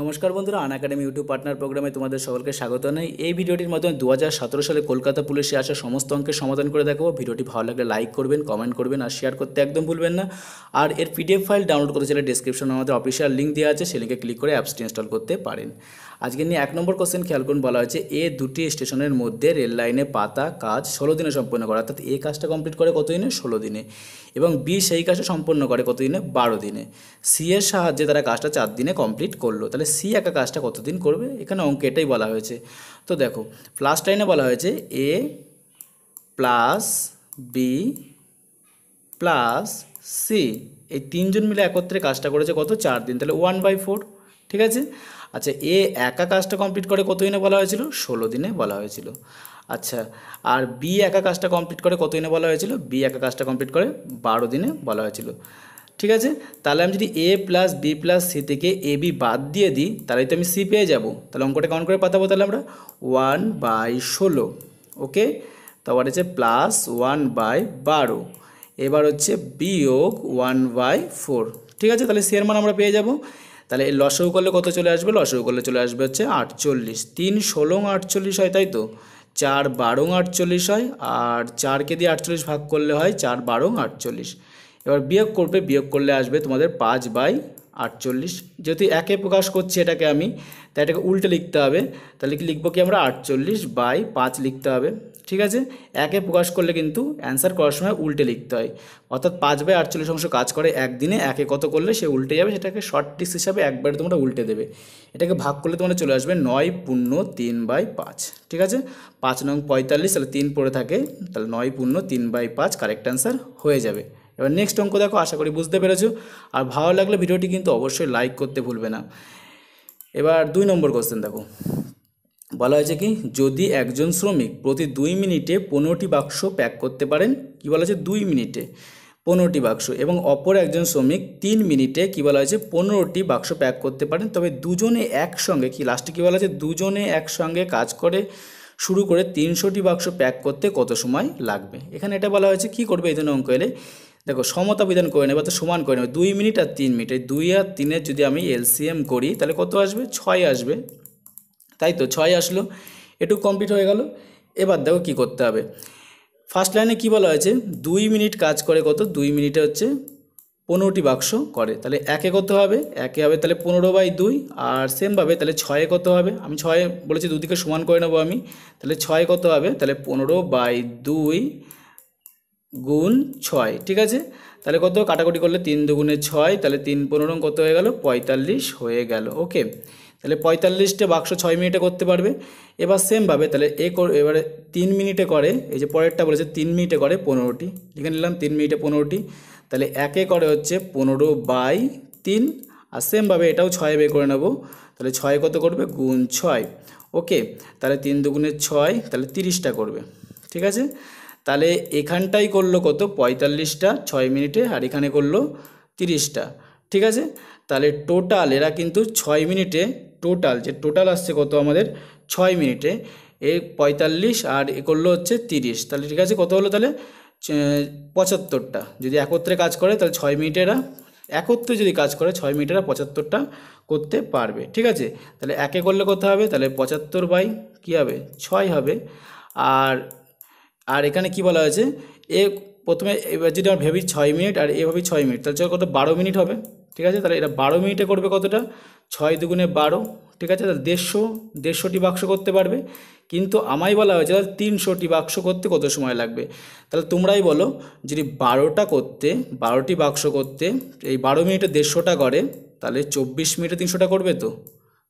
নমস্কার বন্ধুরা আন academy YouTube partner প্রোগ্রামে তোমাদের সকলকে স্বাগত নেই এই ভিডিওটির মাধ্যমে দু সালে কলকাতা পুলিশে আসা সমস্ত অঙ্কের সমাধান করে দেখাবো ভিডিওটি ভালো লাগলে লাইক করবেন কমেন্ট করবেন আর শেয়ার করতে একদম ভুলবেন না আর এর পিডিএফ ফাইল ডাউনলোড করতে চাইলে ডিসক্রিপশনে আমাদের অফিসিয়াল লিঙ্ক দেওয়া আছে সেই লিঙ্কে ক্লিক করে অ্যাপসটি ইনস্টল করতে পারেন আজকে নিয়ে এক নম্বর কোশ্চেন খেয়াল করুন বলা হয়েছে এ দুটি স্টেশনের মধ্যে রেল লাইনে পাতা কাজ ষোলো দিনে সম্পন্ন করে অর্থাৎ এ কাজটা কমপ্লিট করে কত দিনে ষোলো দিনে এবং বি সেই কাজটা সম্পন্ন করে কত দিনে বারো দিনে সি এর সাহায্যে তারা কাজটা চার দিনে কমপ্লিট করলো তাহলে সি একা কাজটা কতদিন করবে এখানে অঙ্ক এটাই বলা হয়েছে তো দেখো প্লাস টাইনে বলা হয়েছে A plus B plus C এই তিনজন মিলে একত্রে কাজটা করেছে কত চার দিন তাহলে ওয়ান বাই ফোর ঠিক আছে আচ্ছা এ একা কাজটা কমপ্লিট করে কত দিনে বলা হয়েছিল ষোলো দিনে বলা হয়েছিল আচ্ছা আর বি একা কাজটা কমপ্লিট করে কত দিনে বলা হয়েছিল বি একা কাজটা কমপ্লিট করে বারো দিনে বলা হয়েছিল ঠিক আছে তাহলে আমি যদি A plus B plus C থেকে এ বি বাদ দিয়ে দিই তাহলে তো আমি সি পেয়ে যাবো তাহলে অঙ্কটা কাউন্ট করে পাতাবো তাহলে আমরা ওয়ান বাই ষোলো ওকে তারপর হচ্ছে প্লাস ওয়ান বাই বারো এবার হচ্ছে বিয়োগ ওয়ান বাই ফোর ঠিক আছে তাহলে সি এর মান আমরা পেয়ে যাবো তাহলে লসও করলে কত চলে আসবে লসও করলে চলে আসবে হচ্ছে আটচল্লিশ তিন ষোলো আটচল্লিশ হয় তাই তো চার বারো আটচল্লিশ হয় আর চারকে দিয়ে আটচল্লিশ ভাগ করলে হয় চার বারো আটচল্লিশ এবার বিয়োগ করবে বিয়োগ করলে আসবে তোমাদের পাঁচ বাই আটচল্লিশ যেহেতু একে প্রকাশ করছি এটাকে আমি তাই এটাকে উল্টে লিখতে হবে তাহলে কি লিখবো কি আমরা আটচল্লিশ বাই পাঁচ লিখতে হবে ঠিক আছে একে প্রকাশ করলে কিন্তু অ্যান্সার করার সময় উল্টে লিখতে হয় অর্থাৎ পাঁচ বাই আটচল্লিশ অংশ কাজ করে একদিনে একে কত করলে সে উল্টে যাবে সেটাকে শর্ট টিক্স হিসাবে একবারে তোমরা উল্টে দেবে এটাকে ভাগ করলে তোমরা চলে আসবে নয় পূর্ণ তিন বাই পাঁচ ঠিক আছে পাঁচ নং পঁয়তাল্লিশ তাহলে তিন পড়ে থাকে তাহলে নয় পূর্ণ তিন বাই পাঁচ কারেক্ট অ্যান্সার হয়ে যাবে এবার নেক্সট অঙ্ক দেখো আশা করি বুঝতে পেরেছো আর ভালো লাগলে ভিডিওটি কিন্তু অবশ্যই লাইক করতে ভুলবে না এবার দুই নম্বর কোশ্চেন দেখো বলা হয়েছে কি যদি একজন শ্রমিক প্রতি দুই মিনিটে পনেরোটি বাক্স প্যাক করতে পারেন কি বলা হয়েছে দুই মিনিটে পনেরোটি বাক্স এবং অপর একজন শ্রমিক তিন মিনিটে কী বলা হয়েছে পনেরোটি বাক্স প্যাক করতে পারেন তবে দুজনে একসঙ্গে কি লাস্টে কী বলা হয়েছে দুজনে একসঙ্গে কাজ করে শুরু করে তিনশোটি বাক্স প্যাক করতে কত সময় লাগবে এখানে এটা বলা হয়েছে কি করবে এই জন্য অঙ্ক এলে দেখো সমতা বিধান করে নেবে অর্থাৎ সমান করে নেবে দুই মিনিট আর তিন মিনিট এই দুই আর তিনের যদি আমি এলসিএম করি তাহলে কত আসবে ছয় আসবে তাই তো ছয় আসলো একটু কমপ্লিট হয়ে গেল এবার দেখো কি করতে হবে ফার্স্ট লাইনে কি বলা হয়েছে দুই মিনিট কাজ করে কত দুই মিনিটে হচ্ছে পনেরোটি বাক্স করে তাহলে একে কত হবে একে হবে তাহলে পনেরো বাই দুই আর সেমভাবে তাহলে ছয়ে কত হবে আমি ছয়ে বলেছি দুদিকে সমান করে নেবো আমি তাহলে ছয় কত হবে তাহলে পনেরো বাই দুই গুণ ছয় ঠিক আছে তাহলে কত কাটাকুটি করলে তিন দুগুণে ছয় তাহলে তিন পনেরো কত হয়ে গেল পঁয়তাল্লিশ হয়ে গেল ওকে তাহলে পঁয়তাল্লিশটা বাক্স ছয় মিনিটে করতে পারবে এবার সেমভাবে তাহলে এ এবারে তিন মিনিটে করে এই যে পরেরটা বলেছে তিন মিনিটে করে পনেরোটি লিখে নিলাম তিন মিনিটে পনেরোটি তাহলে একে করে হচ্ছে পনেরো বাই তিন আর সেমভাবে এটাও ছয় বের করে নেবো তাহলে ছয় কত করবে গুণ ছয় ওকে তাহলে তিন দুগুণে ছয় তাহলে তিরিশটা করবে ঠিক আছে তাহলে এখানটাই করলো কত পঁয়তাল্লিশটা ছয় মিনিটে আর এখানে করলো তিরিশটা ঠিক আছে তাহলে টোটাল এরা কিন্তু ছয় মিনিটে টোটাল যে টোটাল আসছে কত আমাদের ছয় মিনিটে এ পঁয়তাল্লিশ আর এ করলো হচ্ছে তিরিশ তাহলে ঠিক আছে কত হলো তাহলে পঁচাত্তরটা যদি একত্রে কাজ করে তাহলে ছয় মিনিটেরা একত্রে যদি কাজ করে ছয় মিনিটেরা পঁচাত্তরটা করতে পারবে ঠিক আছে তাহলে একে করলে কত হবে তাহলে পঁচাত্তর বাই কী হবে ছয় হবে আর আর এখানে কি বলা হয়েছে এ প্রথমে এবার যদি আমার ভেবি ছয় মিনিট আর এ ভাবি ছয় মিনিট তাহলে কত বারো মিনিট হবে ঠিক আছে তাহলে এটা বারো মিনিটে করবে কতটা ছয় দুগুণে বারো ঠিক আছে তাহলে দেড়শো দেড়শোটি বাক্স করতে পারবে কিন্তু আমায় বলা হয়েছে তাহলে তিনশোটি বাক্স করতে কত সময় লাগবে তাহলে তোমরাই বলো যদি বারোটা করতে বারোটি বাক্স করতে এই বারো মিনিটে দেড়শোটা করে তাহলে চব্বিশ মিনিটে তিনশোটা করবে তো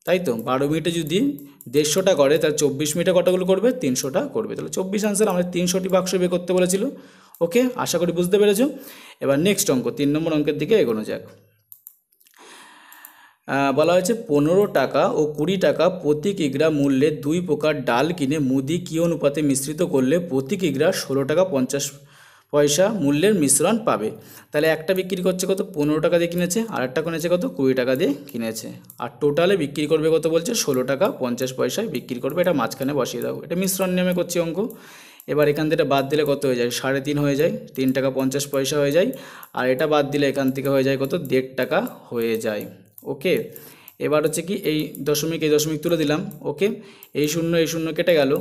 তাই তো বারো মিনিটে যদি দেড়শোটা করে তাহলে চব্বিশ মিনিটে কটাগুলো করবে তিনশোটা করবে তাহলে চব্বিশ আনসার আমাদের তিনশোটি বাক্স বের করতে বলেছিল ওকে আশা করি বুঝতে পেরেছো এবার নেক্সট অঙ্ক তিন নম্বর অঙ্কের দিকে এগোনো যাক বলা হয়েছে পনেরো টাকা ও কুড়ি টাকা প্রতি কিগ্রা মূল্যে দুই প্রকার ডাল কিনে মুদি কী অনুপাতে মিশ্রিত করলে প্রতি কিগ্রা ষোলো টাকা পঞ্চাশ পয়সা মূল্যের মিশ্রণ পাবে তাহলে একটা বিক্রি করছে কত পনেরো টাকা দিয়ে কিনেছে আর একটা কিনেছে কত কুড়ি টাকা দিয়ে কিনেছে আর টোটালে বিক্রি করবে কত বলছে ষোলো টাকা পঞ্চাশ পয়সায় বিক্রি করবে এটা মাঝখানে বসিয়ে দাও এটা মিশ্রণ নেমে করছি অঙ্ক এবার এখান থেকে বাদ দিলে কত হয়ে যায় সাড়ে তিন হয়ে যায় তিন টাকা পঞ্চাশ পয়সা হয়ে যায় আর এটা বাদ দিলে এখান থেকে হয়ে যায় কত দেড় টাকা হয়ে যায় ওকে এবার হচ্ছে কি এই দশমিক এই দশমিক তুলে দিলাম ওকে এই শূন্য এই শূন্য কেটে গেল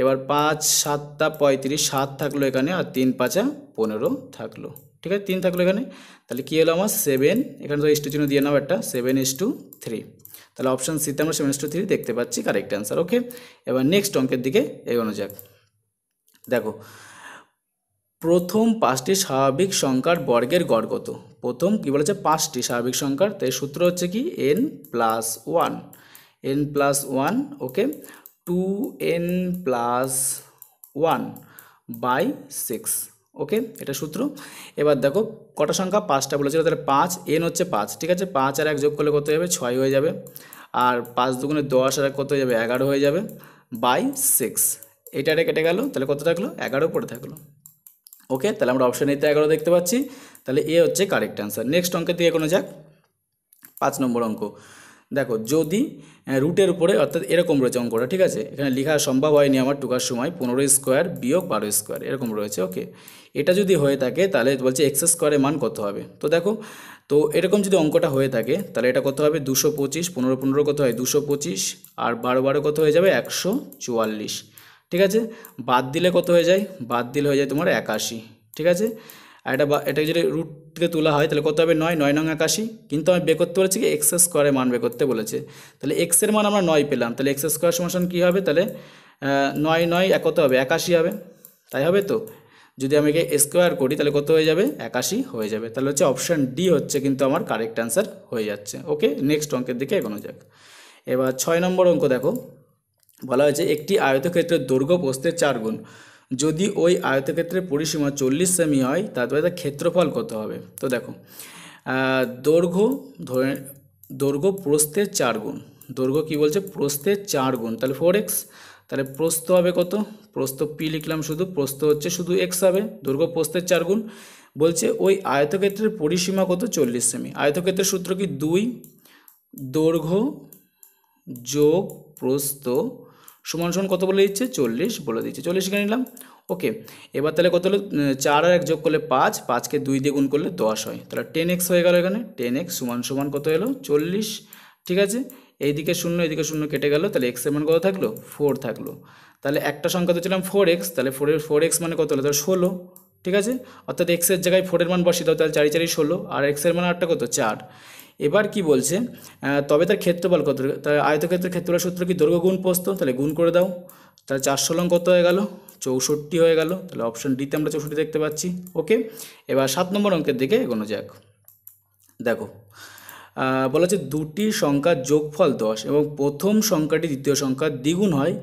এবার পাঁচ সাতটা পঁয়ত্রিশ সাত থাকলো এখানে আর তিন পাঁচা হ্যাঁ, পনেরো থাকলো ঠিক আছে তিন থাকলো এখানে তাহলে কী হলো আমার সেভেন এখানে তো স্টু চিহ্ন দিয়ে নাও একটা সেভেন ইস টু থ্রি তাহলে অপশান সিতে আমরা সেভেন ইস টু থ্রি দেখতে পাচ্ছি কারেক্ট অ্যান্সার ওকে এবার নেক্সট অঙ্কের দিকে এগোনো যাক দেখো প্রথম পাঁচটি স্বাভাবিক সংখ্যার বর্গের গড় কত প্রথম কী বলেছে পাঁচটি স্বাভাবিক সংখ্যার তাই সূত্র হচ্ছে কি n plus one n plus one okay two n plus one by six okay এটা সূত্র এবার দেখো কটা সংখ্যা পাঁচটা বলেছিল তাহলে পাঁচ এন হচ্ছে পাঁচ ঠিক আছে পাঁচ আর এক যোগ করলে কত যাবে ছয় হয়ে যাবে আর পাঁচ দুগুণে দশ আর এক কত হয়ে যাবে এগারো হয়ে যাবে বাই সিক্স এটা কেটে গেল তাহলে কত থাকলো এগারো পড়ে থাকলো ওকে তাহলে আমরা অপশন এতে এগারো দেখতে পাচ্ছি তাহলে এ হচ্ছে কারেক্ট অ্যান্সার নেক্সট অঙ্কের দিকে কোনো যাক পাঁচ নম্বর অঙ্ক দেখো যদি রুটের উপরে অর্থাৎ এরকম রয়েছে অঙ্কটা ঠিক আছে এখানে লেখা সম্ভব হয়নি আমার টুকার সময় পনেরো স্কোয়ার বিয়োগ বারো স্কোয়ার এরকম রয়েছে ওকে এটা যদি হয়ে থাকে তাহলে বলছে এক্স স্কোয়ারের মান কত হবে তো দেখো তো এরকম যদি অঙ্কটা হয়ে থাকে তাহলে এটা কত হবে দুশো পঁচিশ পনেরো পনেরো কত হয় দুশো পঁচিশ আর বারো বারো কত হয়ে যাবে একশো চুয়াল্লিশ ঠিক আছে বাদ দিলে কত হয়ে যায় বাদ দিলে হয়ে যায় তোমার একাশি ঠিক আছে আর এটা এটা যদি রুট থেকে তোলা হয় তাহলে কত হবে নয় নয় নং একাশি কিন্তু আমি বে করতে বলেছি কি এক্স স্কোয়ারে মান বে করতে বলেছে তাহলে এক্সের মান আমরা নয় পেলাম তাহলে এক্স স্কোয়ার সমান কী হবে তাহলে নয় নয় কত হবে একাশি হবে তাই হবে তো যদি আমি একে স্কোয়ার করি তাহলে কত হয়ে যাবে একাশি হয়ে যাবে তাহলে হচ্ছে অপশান ডি হচ্ছে কিন্তু আমার কারেক্ট অ্যান্সার হয়ে যাচ্ছে ওকে নেক্সট অঙ্কের দিকে এগোনো যাক এবার ছয় নম্বর অঙ্ক দেখো বলা হয়েছে একটি আয়তক্ষেত্রের দৈর্ঘ্য প্রস্থের চার গুণ যদি ওই আয়তক্ষেত্রের পরিসীমা চল্লিশ সেমি হয় তারপরে তার ক্ষেত্রফল কত হবে তো দেখো দৈর্ঘ্য ধরে দৈর্ঘ্য প্রস্থের চার গুণ দৈর্ঘ্য কী বলছে প্রস্থের চার গুণ তাহলে ফোর এক্স তাহলে প্রস্থ হবে কত প্রস্থ পি লিখলাম শুধু প্রস্থ হচ্ছে শুধু এক্স হবে দৈর্ঘ্য প্রস্থের চার গুণ বলছে ওই আয়তক্ষেত্রের পরিসীমা কত চল্লিশ সেমি আয়তক্ষেত্রের সূত্র কি দুই দৈর্ঘ্য যোগ প্রস্থ সমান সমান কত বলে দিচ্ছে চল্লিশ বলে দিচ্ছে চল্লিশ এখানে নিলাম ওকে এবার তাহলে কত হলো চার আর এক যোগ করলে পাঁচ পাঁচকে দুই দিয়ে গুণ করলে দশ হয় তাহলে টেন এক্স হয়ে গেল এখানে টেন এক্স সমান সমান কত এলো চল্লিশ ঠিক আছে এইদিকে শূন্য এদিকে শূন্য কেটে গেল তাহলে এক্সের মান কত থাকলো ফোর থাকলো তাহলে একটা সংখ্যা তো ছিলাম ফোর এক্স তাহলে ফোরের ফোর এক্স মানে কত হলো তাহলে ষোলো ঠিক আছে অর্থাৎ এক্সের জায়গায় ফোরের মান বসে দাও তাহলে চারি চারি ষোলো আর এক্সের মান আটটা কত চার এবার কি বলছে তবে তার ক্ষেত্রফল কত তার আয়তক্ষেত্রের ক্ষেত্রফল সূত্র কি দৈর্ঘ্য গুণ পোস্ত তাহলে গুণ করে দাও তাহলে চারশো লং কত হয়ে গেল চৌষট্টি হয়ে গেল তাহলে অপশন ডিতে আমরা চৌষট্টি দেখতে পাচ্ছি ওকে এবার সাত নম্বর অঙ্কের দিকে এগোনো যাক দেখো বলা হচ্ছে দুটি সংখ্যার যোগফল দশ এবং প্রথম সংখ্যাটি দ্বিতীয় সংখ্যার দ্বিগুণ হয়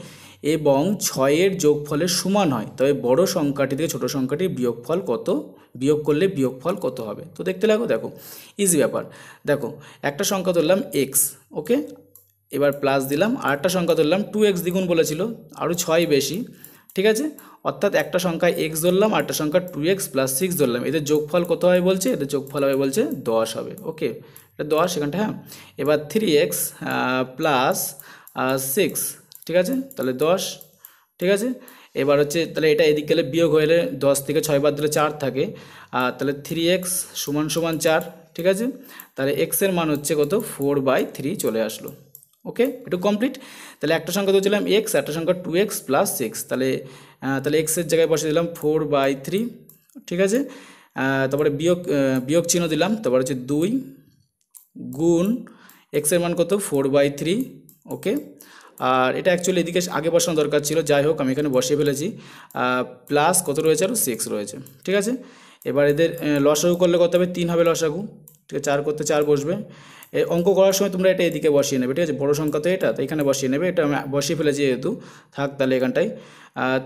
এবং ছয়ের যোগফলের সমান হয় তবে বড় সংখ্যাটি থেকে ছোট সংখ্যাটির বিয়োগফল কত বিয়োগ করলে বিয়োগফল কত হবে তো দেখতে লাগো দেখো ইজি ব্যাপার দেখো একটা সংখ্যা ধরলাম এক্স ওকে এবার প্লাস দিলাম আরেকটা সংখ্যা ধরলাম টু এক্স দ্বিগুণ বলেছিল আরও ছয় বেশি ঠিক আছে অর্থাৎ একটা সংখ্যা এক্স ধরলাম আরেকটা সংখ্যা টু এক্স প্লাস সিক্স ধরলাম এদের যোগফল কত হয় বলছে এদের যোগফল হবে বলছে দশ হবে ওকে এটা দশ এখানটা হ্যাঁ এবার থ্রি এক্স প্লাস সিক্স ঠিক আছে তাহলে দশ ঠিক আছে এবার হচ্ছে তাহলে এটা এদিক গেলে বিয়োগ হলে দশ থেকে ছয় বাদ দিলে চার থাকে আর তাহলে থ্রি এক্স সমান সমান চার ঠিক আছে তাহলে এক্সের মান হচ্ছে কত ফোর বাই থ্রি চলে আসলো ওকে একটু কমপ্লিট তাহলে একটা সংখ্যা দিয়েছিলাম এক্স একটা সংখ্যা টু এক্স প্লাস সিক্স তাহলে তাহলে এক্সের জায়গায় বসে দিলাম ফোর বাই থ্রি ঠিক আছে তারপরে বিয়োগ বিয়োগ চিহ্ন দিলাম তারপরে হচ্ছে দুই গুণ এক্সের মান কত ফোর বাই থ্রি ওকে আর এটা অ্যাকচুয়ালি এদিকে আগে বসানো দরকার ছিল যাই হোক আমি এখানে বসিয়ে ফেলেছি প্লাস কত রয়েছে আরও সিক্স রয়েছে ঠিক আছে এবার এদের লসাগু করলে কত হবে তিন হবে লসাগু ঠিক আছে চার করতে চার বসবে অঙ্ক করার সময় তোমরা এটা এদিকে বসিয়ে নেবে ঠিক আছে বড়ো সংখ্যা তো এটা তো এখানে বসিয়ে নেবে এটা আমি বসিয়ে ফেলেছি যেহেতু থাক তাহলে এখানটায়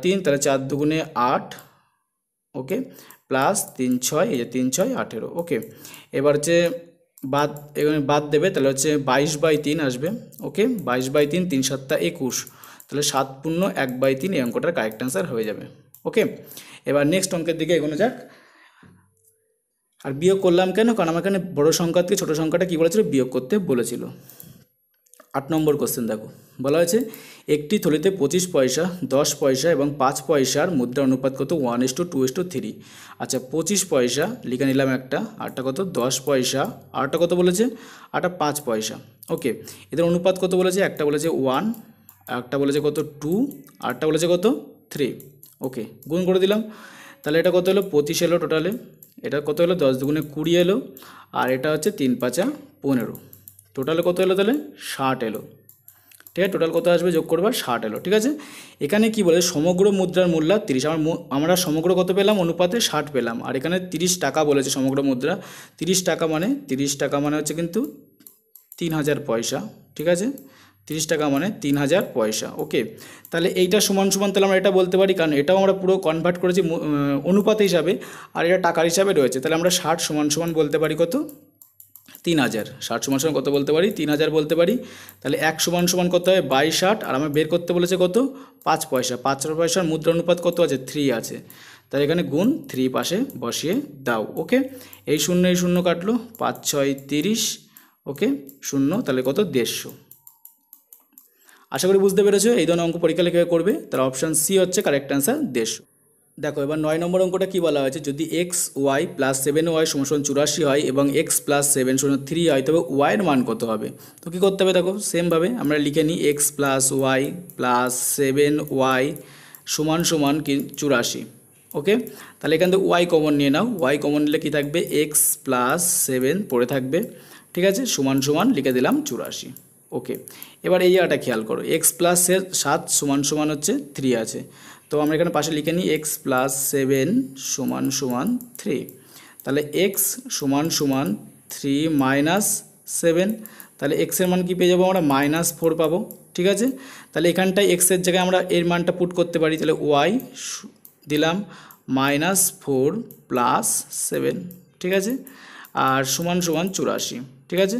তিন তাহলে চার দুগুণে আট ওকে প্লাস তিন ছয় এই যে তিন ছয় আঠেরো ওকে এবার হচ্ছে বাদ এখানে বাদ দেবে তাহলে হচ্ছে বাইশ বাই তিন আসবে ওকে বাইশ বাই তিন তিন সাতটা একুশ তাহলে সাত পূর্ণ এক বাই তিন এই অঙ্কটার কারেক্ট অ্যান্সার হয়ে যাবে ওকে এবার নেক্সট অঙ্কের দিকে এগোনো যাক আর বিয়োগ করলাম কেন কারণ আমার এখানে বড়ো সংখ্যা থেকে ছোটো সংখ্যাটা কী বলেছিল বিয়োগ করতে বলেছিল আট নম্বর কোশ্চেন দেখো বলা হয়েছে একটি থলিতে পঁচিশ পয়সা দশ পয়সা এবং পাঁচ পয়সার মুদ্রা অনুপাত কত one is to two is to three আচ্ছা পঁচিশ পয়সা লিখে নিলাম একটা আটটা কত দশ পয়সা আটটা কত বলেছে আটটা পাঁচ পয়সা ওকে এদের অনুপাত কত বলেছে একটা বলেছে ওয়ান একটা বলেছে কত টু আটটা বলেছে কত থ্রি ওকে গুণ করে দিলাম তাহলে এটা কত হলো পঁচিশ এলো টোটালে এটা কত হলো দশ দুগুণে কুড়ি এলো আর এটা হচ্ছে তিন পাঁচা পনেরো টোটালে কত এলো তাহলে ষাট এলো ঠিক আছে টোটাল কত আসবে যোগ করবার ষাট এলো ঠিক আছে এখানে কি বলে সমগ্র মুদ্রার মূল্য তিরিশ আমার আমরা সমগ্র কত পেলাম অনুপাতে ষাট পেলাম আর এখানে তিরিশ টাকা বলেছে সমগ্র মুদ্রা তিরিশ টাকা মানে তিরিশ টাকা মানে হচ্ছে কিন্তু তিন হাজার পয়সা ঠিক আছে তিরিশ টাকা মানে তিন হাজার পয়সা ওকে তাহলে এইটা সমান সমান তাহলে আমরা এটা বলতে পারি কারণ এটাও আমরা পুরো কনভার্ট করেছি অনুপাত হিসাবে আর এটা টাকার হিসাবে রয়েছে তাহলে আমরা ষাট সমান সমান বলতে পারি কত তিন হাজার ষাট সমান সমান কত বলতে পারি তিন হাজার বলতে পারি তাহলে এক সমান সমান কত হয় বাইশ ষাট আর আমার বের করতে বলেছে কত পাঁচ পয়সা পাঁচ পয়সার মুদ্রা অনুপাত কত আছে থ্রি আছে তাহলে এখানে গুণ থ্রি পাশে বসিয়ে দাও ওকে এই শূন্য এই শূন্য কাটলো পাঁচ ছয় তিরিশ ওকে শূন্য তাহলে কত দেড়শো আশা করি বুঝতে পেরেছো এই ধরনের অঙ্ক পরীক্ষা লেখা করবে তার অপশান সি হচ্ছে কারেক্ট অ্যান্সার দেড়শো দেখো এবার নয় নম্বর অঙ্কটা কী বলা হয়েছে যদি x y plus seven y সমান চুরাশি হয় এবং এক্স প্লাস সেভেন সমান থ্রি হয় তবে ওয়াইয়ের মান কত হবে তো কী করতে হবে দেখো সেমভাবে আমরা লিখে নিই x plus y plus seven y সমান সমান কি চুরাশি ওকে তাহলে এখান থেকে ওয়াই কমন নিয়ে নাও ওয়াই কমন নিলে কী থাকবে এক্স প্লাস সেভেন পড়ে থাকবে ঠিক আছে সমান সমান লিখে দিলাম চুরাশি ওকে এবার এই জায়গাটা খেয়াল করো এক্স প্লাস সাত সমান সমান হচ্ছে থ্রি আছে তো আমরা এখানে পাশে লিখে নিই এক্স প্লাস সেভেন সমান সমান থ্রি তাহলে এক্স সমান সমান থ্রি মাইনাস সেভেন তাহলে এক্সের মান কি পেয়ে যাবো আমরা মাইনাস ফোর পাবো ঠিক আছে তাহলে এখানটায় এক্সের জায়গায় আমরা এর মানটা পুট করতে পারি তাহলে ওয়াই দিলাম মাইনাস ফোর প্লাস সেভেন ঠিক আছে আর সমান সমান চুরাশি ঠিক আছে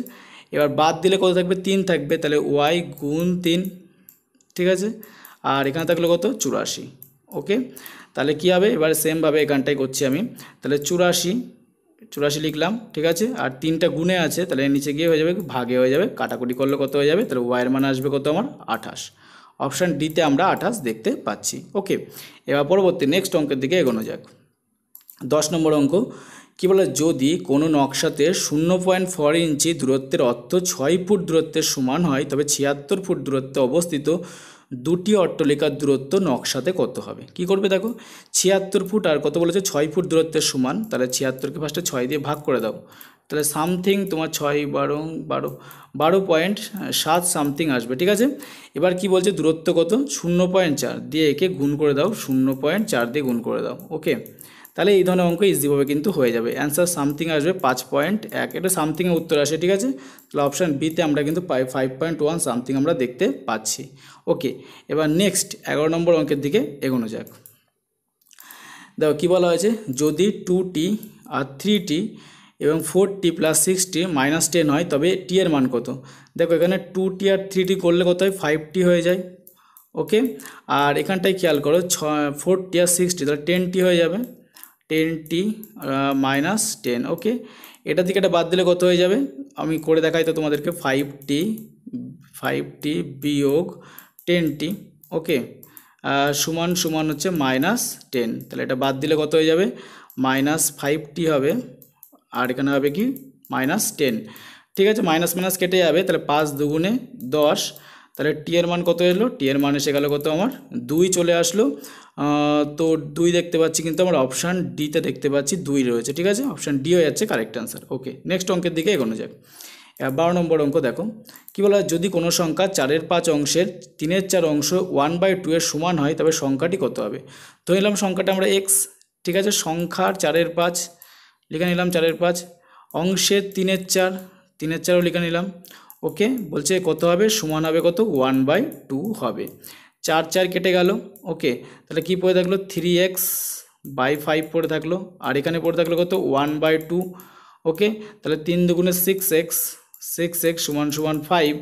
এবার বাদ দিলে কত থাকবে তিন থাকবে তাহলে ওয়াই গুণ তিন ঠিক আছে আর এখানে থাকলে কত চুরাশি ওকে তাহলে কি হবে এবার সেমভাবে এখানটাই করছি আমি তাহলে চুরাশি চুরাশি লিখলাম ঠিক আছে আর তিনটা গুণে আছে তাহলে নিচে গিয়ে হয়ে যাবে ভাগে হয়ে যাবে কাটাকুটি করলে কত হয়ে যাবে তাহলে ওয়াইয়ের মান আসবে কত আমার আঠাশ অপশান ডিতে আমরা আঠাশ দেখতে পাচ্ছি ওকে এবার পরবর্তী নেক্সট অঙ্কের দিকে এগোনো যাক দশ নম্বর অঙ্ক কি বলে যদি কোনো নকশাতে শূন্য পয়েন্ট ফোর ইঞ্চি দূরত্বের অর্থ ছয় ফুট দূরত্বের সমান হয় তবে ছিয়াত্তর ফুট দূরত্বে অবস্থিত দুটি অট্টলিকার দূরত্ব নকশাতে কত হবে কি করবে দেখো ছিয়াত্তর ফুট আর কত বলেছে ছয় ফুট দূরত্বের সমান তাহলে ছিয়াত্তরকে ফার্স্টে ছয় দিয়ে ভাগ করে দাও তাহলে সামথিং তোমার ছয় বারো বারো বারো পয়েন্ট সাত সামথিং আসবে ঠিক আছে এবার কি বলছে দূরত্ব কত শূন্য পয়েন্ট চার দিয়ে একে গুণ করে দাও শূন্য পয়েন্ট চার দিয়ে গুণ করে দাও ওকে তাহলে এই ধরনের অঙ্ক ইজিভাবে কিন্তু হয়ে যাবে অ্যান্সার সামথিং আসবে পাঁচ পয়েন্ট এক এটা সামথিংয়ের উত্তর আসে ঠিক আছে তাহলে অপশান বিতে আমরা কিন্তু ফাইভ পয়েন্ট ওয়ান সামথিং আমরা দেখতে পাচ্ছি ওকে এবার নেক্সট এগারো নম্বর অঙ্কের দিকে এগোনো যাক দেখো কী বলা হয়েছে যদি টু টি আর থ্রি টি এবং four t plus six t minus ten হয় তবে টি এর মান কত দেখো এখানে টু টি আর থ্রি টি করলে কত হয় ফাইভ টি হয়ে যায় ওকে আর এখানটায় খেয়াল করো ছ ফোর টি আর সিক্স টি তাহলে টেন টি হয়ে যাবে ten t minus ten okay এটা থেকে এটা বাদ দিলে কত হয়ে যাবে আমি করে দেখাই তো তোমাদেরকে ফাইভ টি ফাইভ টি বিয়োগ টেন টি ওকে সমান সমান হচ্ছে মাইনাস টেন তাহলে এটা বাদ দিলে কত হয়ে যাবে মাইনাস ফাইভ টি হবে আর এখানে হবে কি মাইনাস টেন ঠিক আছে মাইনাস মাইনাস কেটে যাবে তাহলে পাঁচ দুগুণে দশ তাহলে টি এর মান কত এলো টি এর মান এসে গেল কত আমার দুই চলে আসলো তো দুই দেখতে পাচ্ছি কিন্তু আমার অপশান ডিতে দেখতে পাচ্ছি দুই রয়েছে ঠিক আছে অপশান ডি হয়ে যাচ্ছে কারেক্ট অ্যান্সার ওকে নেক্সট অঙ্কের দিকে এগোনো যাক বারো নম্বর অঙ্ক দেখো কী বলা যদি কোনো সংখ্যা চারের পাঁচ অংশের তিনের চার অংশ ওয়ান বাই টু এর সমান হয় তবে সংখ্যাটি কত হবে তো নিলাম সংখ্যাটা আমরা এক্স ঠিক আছে সংখ্যার চারের পাঁচ লিখে নিলাম চারের পাঁচ অংশের তিনের চার তিনের চারও লিখে নিলাম ওকে বলছে কত হবে সমান হবে কত ওয়ান বাই টু হবে চার চার কেটে গেল ওকে তাহলে কি পড়ে থাকলো থ্রি এক্স বাই ফাইভ পড়ে থাকলো আর এখানে পড়ে থাকলো কত ওয়ান বাই টু ওকে তাহলে তিন দুগুণে সিক্স এক্স সিক্স এক্স সমান সমান ফাইভ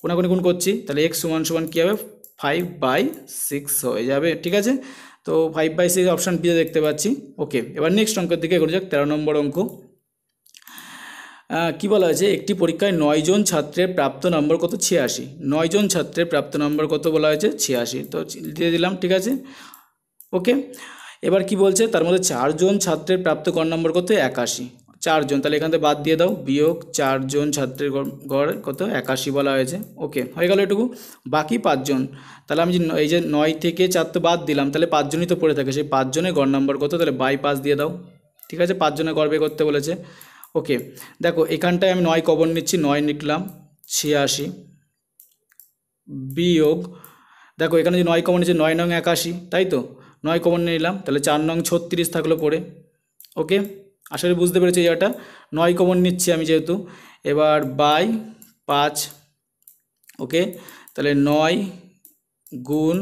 কোনাকুনি গুণ করছি তাহলে এক্স সমান সমান কী হবে ফাইভ বাই সিক্স হয়ে যাবে ঠিক আছে তো ফাইভ বাই সিক্স অপশান বিতে দেখতে পাচ্ছি ওকে এবার নেক্সট অঙ্কের দিকে ঘুরে যাক তেরো নম্বর অঙ্ক কি বলা হয়েছে একটি পরীক্ষায় নয়জন ছাত্রের প্রাপ্ত নম্বর কত ছিয়াশি নয়জন ছাত্রের প্রাপ্ত নম্বর কত বলা হয়েছে ছিয়াশি তো দিয়ে দিলাম ঠিক আছে ওকে এবার কি বলছে তার মধ্যে চারজন ছাত্রের প্রাপ্ত গড় নম্বর কত একাশি চারজন তাহলে এখান থেকে বাদ দিয়ে দাও বিয়োগ চারজন ছাত্রের গড় কত একাশি বলা হয়েছে ওকে হয়ে গেল এটুকু বাকি পাঁচজন তাহলে আমি এই যে নয় থেকে চার তো বাদ দিলাম তাহলে পাঁচজনই তো পড়ে থাকে সেই পাঁচজনের গড় নম্বর কত তাহলে বাইপাস দিয়ে দাও ঠিক আছে পাঁচজনের গর্বে করতে বলেছে ওকে দেখো এখানটায় আমি নয় কবর নিচ্ছি নয় নিকলাম ছিয়াশি বিয়োগ দেখো এখানে যে নয় কবর নিচ্ছে নয় নং একাশি তাই তো নয় কমন নিলাম তাহলে চার নং ছত্রিশ থাকলো পরে ওকে আসলে বুঝতে পেরেছি এটা নয় কমন নিচ্ছি আমি যেহেতু এবার বাই পাঁচ ওকে তাহলে নয় গুণ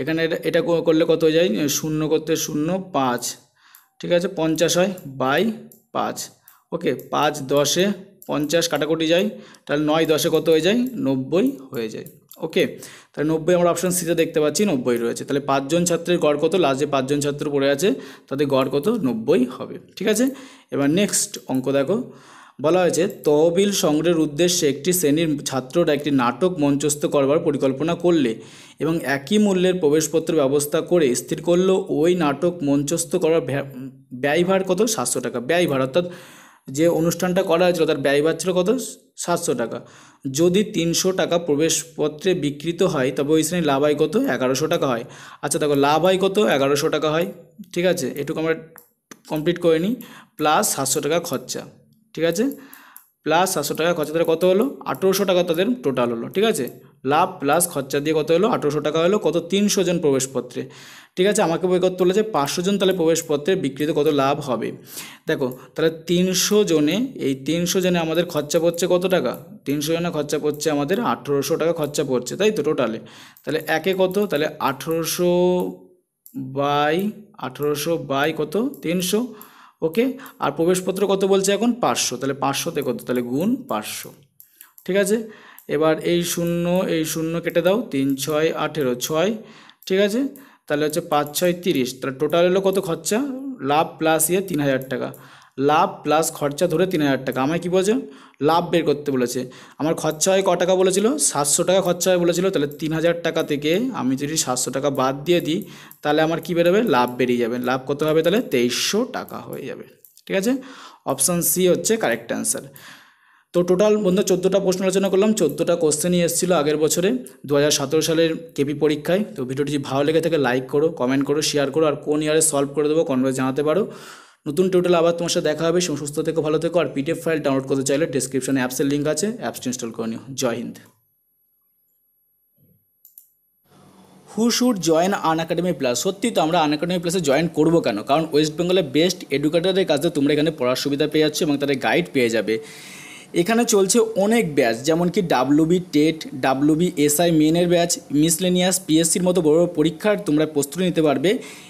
এখানে এটা করলে কত হয়ে যায় শূন্য করতে শূন্য পাঁচ ঠিক আছে পঞ্চাশ হয় বাই পাঁচ ওকে পাঁচ দশে পঞ্চাশ কাটাকুটি যায় তাহলে নয় দশে কত হয়ে যায় নব্বই হয়ে যায় ওকে তাহলে নব্বই আমরা অপশান সিতে দেখতে পাচ্ছি নব্বই রয়েছে তাহলে পাঁচজন ছাত্রের গড় কত লাস্ট যে পাঁচজন ছাত্র পড়ে আছে তাদের গড় কত নব্বই হবে ঠিক আছে এবার নেক্সট অঙ্ক দেখো বলা হয়েছে তহবিল সংগ্রহের উদ্দেশ্যে একটি শ্রেণীর ছাত্ররা একটি নাটক মঞ্চস্থ করবার পরিকল্পনা করলে এবং একই মূল্যের প্রবেশপত্র ব্যবস্থা করে স্থির করলো ওই নাটক মঞ্চস্থ করার ব্যয়ভার কত সাতশো টাকা ব্যয়ভার অর্থাৎ যে অনুষ্ঠানটা করা হয়েছিল তার ব্যয়ভার ছিল কত সাতশো টাকা যদি তিনশো টাকা প্রবেশপত্রে বিক্রিত হয় তবে ওই শ্রেণীর লাভ হয় কত এগারোশো টাকা হয় আচ্ছা দেখো লাভ হয় কত এগারোশো টাকা হয় ঠিক আছে এটুকু আমরা কমপ্লিট করে নিই প্লাস সাতশো টাকা খরচা ঠিক আছে প্লাস সাতশো টাকা খরচা তাদের কত হলো আঠেরোশো টাকা তাদের টোটাল হলো ঠিক আছে লাভ প্লাস খরচা দিয়ে কত হলো আঠেরোশো টাকা হলো কত তিনশো জন প্রবেশপত্রে ঠিক আছে আমাকে বই কত যে পাঁচশো জন তাহলে প্রবেশপত্রে বিক্রিতে কত লাভ হবে দেখো তাহলে তিনশো জনে এই তিনশো জনে আমাদের খরচা পড়ছে কত টাকা তিনশো জনে খরচা পড়ছে আমাদের আঠেরোশো টাকা খরচা পড়ছে তাই তো টোটালে তাহলে একে কত তাহলে আঠেরোশো বাই আঠেরোশো বাই কত তিনশো ওকে আর প্রবেশপত্র কত বলছে এখন পাঁচশো তাহলে পাঁচশোতে কত তাহলে গুণ পাঁচশো ঠিক আছে এবার এই শূন্য এই শূন্য কেটে দাও তিন ছয় আঠেরো ছয় ঠিক আছে তাহলে হচ্ছে পাঁচ ছয় তিরিশ তাহলে টোটাল হলো কত খরচা লাভ প্লাস ইয়ে তিন হাজার টাকা লাভ প্লাস খরচা ধরে তিন হাজার টাকা আমায় কী বলছে লাভ বের করতে বলেছে আমার খরচা হয় ক টাকা বলেছিল সাতশো টাকা খরচা হয় বলেছিল তাহলে তিন হাজার টাকা থেকে আমি যদি সাতশো টাকা বাদ দিয়ে দিই তাহলে আমার কী বেরোবে লাভ বেরিয়ে যাবে লাভ কত হবে তাহলে তেইশশো টাকা হয়ে যাবে ঠিক আছে অপশান সি হচ্ছে কারেক্ট অ্যান্সার তো টোটাল বন্ধু চোদ্দোটা প্রশ্ন আলোচনা করলাম চোদ্দোটা কোশ্চেনই এসেছিলো আগের বছরে দু সালের কেপি পরীক্ষায় তো ভিডিওটি যদি ভালো লেগে থাকে লাইক করো কমেন্ট করো শেয়ার করো আর কোন ইয়ারে সলভ করে দেবো কমেন্টে জানাতে পারো নতুন টোটাল আবার তোমার সাথে দেখা হবে সুস্থ থেকে ভালো থেকো আর পিডিএফ ফাইল ডাউনলোড করতে চাইলে ডিসক্রিপশনে অ্যাপসের লিঙ্ক আছে অ্যাপসটি ইনস্টল করে নিও Jai Hind who should join Unacademy plus সত্যি তো আমরা আন একাডেমি প্লাসে জয়েন করবো কেন কারণ ওয়েস্ট বেঙ্গলের বেস্ট এডুকেটরদের কাছে তোমরা এখানে পড়ার সুবিধা পেয়ে যাচ্ছ এবং তাদের গাইড পেয়ে যাবে এখানে চলছে অনেক ব্যাচ যেমন কি ডাব্লুবি টেট ডাব্লুবি এসআই মেনের ব্যাচ মিসলেনিয়াস পিএসসির মতো বড় পরীক্ষার তোমরা প্রস্তুতি নিতে পারবে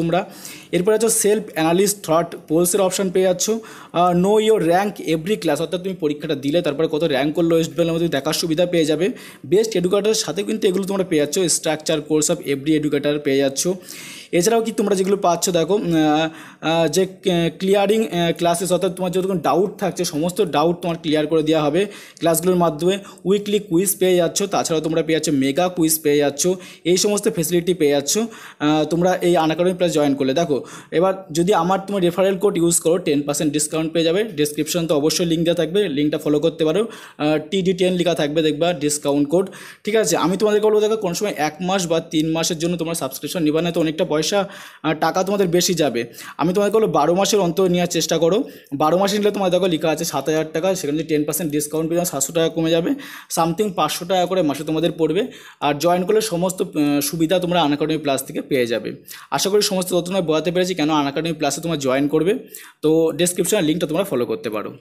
তোমরা এরপরে আছো সেলফ অ্যানালিস্ট থট পোলসের অপশান পেয়ে যাচ্ছ know your rank every class অর্থাৎ তুমি পরীক্ষাটা দিলে তারপরে কত র্যাঙ্ক করলো ওয়েস্ট বেঙ্গলের মধ্যে দেখার সুবিধা পেয়ে যাবে বেস্ট এডুকেটারের সাথে কিন্তু এগুলো তোমরা পেয়ে যাচ্ছ structure course of every educator পেয়ে যাচ্ছ এছাড়াও কি তোমরা যেগুলো পাচ্ছ দেখো যে ক্লিয়ারিং ক্লাসেস অর্থাৎ তোমার যতক্ষণ ডাউট থাকছে সমস্ত ডাউট তোমার ক্লিয়ার করে দেওয়া হবে ক্লাসগুলোর মাধ্যমে উইকলি কুইজ পেয়ে যাচ্ছ তাছাড়াও তোমরা পেয়ে যাচ্ছ মেগা কুইজ পেয়ে যাচ্ছ এই সমস্ত ফেসিলিটি পেয়ে যাচ্ছ তোমরা এই আনাকাডেমি প্লাস জয়েন করলে দেখো এবার যদি আমার তুমি রেফারেল কোড ইউজ করো টেন পার্সেন্ট ডিসকাউন্ট পেয়ে যাবে ডিসক্রিপশন তো অবশ্যই লিঙ্ক দেওয়া থাকবে লিঙ্কটা ফলো করতে পারো টিডি টেন লেখা থাকবে দেখবা ডিসকাউন্ট কোড ঠিক আছে আমি তোমাদের বলবো দেখো কোনো সময় এক মাস বা তিন মাসের জন্য তোমার সাবস্ক্রিপশন নিবা না তো অনেকটা পয়সা টাকা তোমাদের বেশি যাবে আমি তোমাদেরকে বলবো বারো মাসের অন্তর নেওয়ার চেষ্টা করো বারো মাসে নিলে তোমার দেখো লেখা আছে সাত হাজার টাকা সেখানে যদি টেন পার্সেন্ট ডিসকাউন্ট পেয়ে সাতশো টাকা কমে যাবে সামথিং পাঁচশো টাকা করে মাসে তোমাদের পড়বে আর জয়েন করলে সমস্ত সুবিধা তোমরা আনাকাডেমি প্লাস থেকে পেয়ে যাবে আশা করি সমস্ত তথ্য বয়াতে পেরেছি কেন আনাকাডেমি প্লাসে তোমরা জয়েন করবে তো ডেসক্রিপশনের লিঙ্কটা তোমরা ফলো করতে পারো